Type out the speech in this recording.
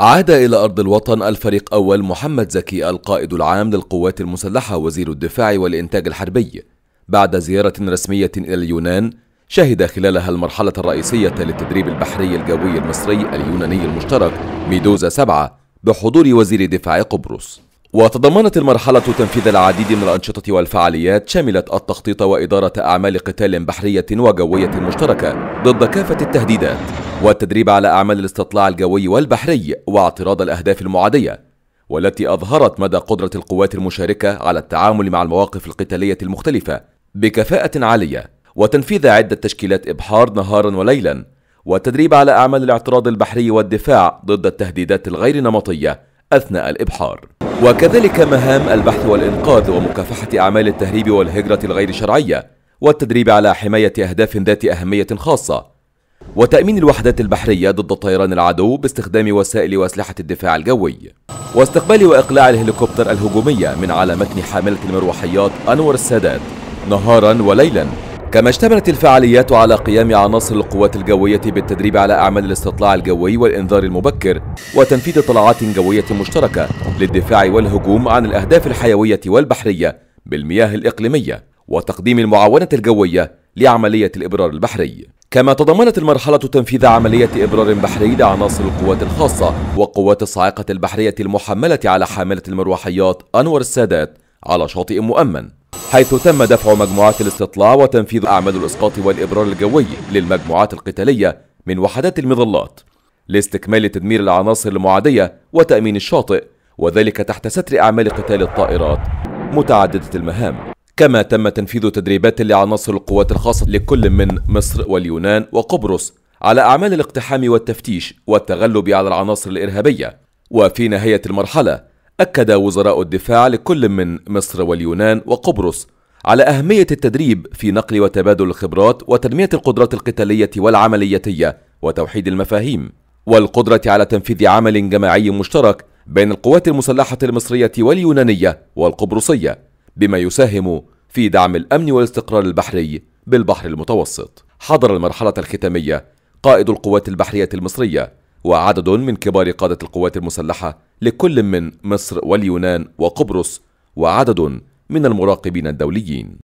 عاد إلى أرض الوطن الفريق أول محمد زكي القائد العام للقوات المسلحة وزير الدفاع والإنتاج الحربي بعد زيارة رسمية إلى اليونان شهد خلالها المرحلة الرئيسية للتدريب البحري الجوي المصري اليوناني المشترك ميدوزا 7 بحضور وزير دفاع قبرص وتضمنت المرحلة تنفيذ العديد من الأنشطة والفعاليات شملت التخطيط وإدارة أعمال قتال بحرية وجوية مشتركة ضد كافة التهديدات والتدريب على أعمال الاستطلاع الجوي والبحري واعتراض الأهداف المعادية والتي أظهرت مدى قدرة القوات المشاركة على التعامل مع المواقف القتالية المختلفة بكفاءة عالية وتنفيذ عدة تشكيلات إبحار نهارا وليلا والتدريب على أعمال الاعتراض البحري والدفاع ضد التهديدات الغير نمطية أثناء الإبحار وكذلك مهام البحث والإنقاذ ومكافحة أعمال التهريب والهجرة الغير شرعية والتدريب على حماية أهداف ذات أهمية خاصة وتأمين الوحدات البحرية ضد طيران العدو باستخدام وسائل وأسلحة الدفاع الجوي واستقبال وإقلاع الهليكوبتر الهجومية من على متن حاملة المروحيات أنور السادات نهارا وليلا كما اشتملت الفعاليات على قيام عناصر القوات الجوية بالتدريب على أعمال الاستطلاع الجوي والإنذار المبكر وتنفيذ طلعات جوية مشتركة للدفاع والهجوم عن الأهداف الحيوية والبحرية بالمياه الإقليمية وتقديم المعاونة الجوية لعملية الإبرار البحري كما تضمنت المرحلة تنفيذ عملية إبرار بحري لعناصر القوات الخاصة وقوات الصاعقة البحرية المحملة على حاملة المروحيات أنور السادات على شاطئ مؤمن حيث تم دفع مجموعات الاستطلاع وتنفيذ أعمال الإسقاط والإبرار الجوي للمجموعات القتالية من وحدات المظلات لاستكمال تدمير العناصر المعادية وتأمين الشاطئ وذلك تحت ستر أعمال قتال الطائرات متعددة المهام كما تم تنفيذ تدريبات لعناصر القوات الخاصة لكل من مصر واليونان وقبرص على أعمال الاقتحام والتفتيش والتغلب على العناصر الإرهابية وفي نهاية المرحلة أكد وزراء الدفاع لكل من مصر واليونان وقبرص على أهمية التدريب في نقل وتبادل الخبرات وتنمية القدرات القتالية والعملياتية وتوحيد المفاهيم والقدرة على تنفيذ عمل جماعي مشترك بين القوات المسلحة المصرية واليونانية والقبرصية بما يساهم في دعم الأمن والاستقرار البحري بالبحر المتوسط حضر المرحلة الختامية قائد القوات البحرية المصرية وعدد من كبار قادة القوات المسلحة لكل من مصر واليونان وقبرص وعدد من المراقبين الدوليين